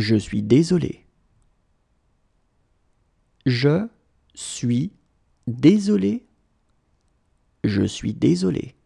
Je suis désolé. Je suis désolé. Je suis désolé.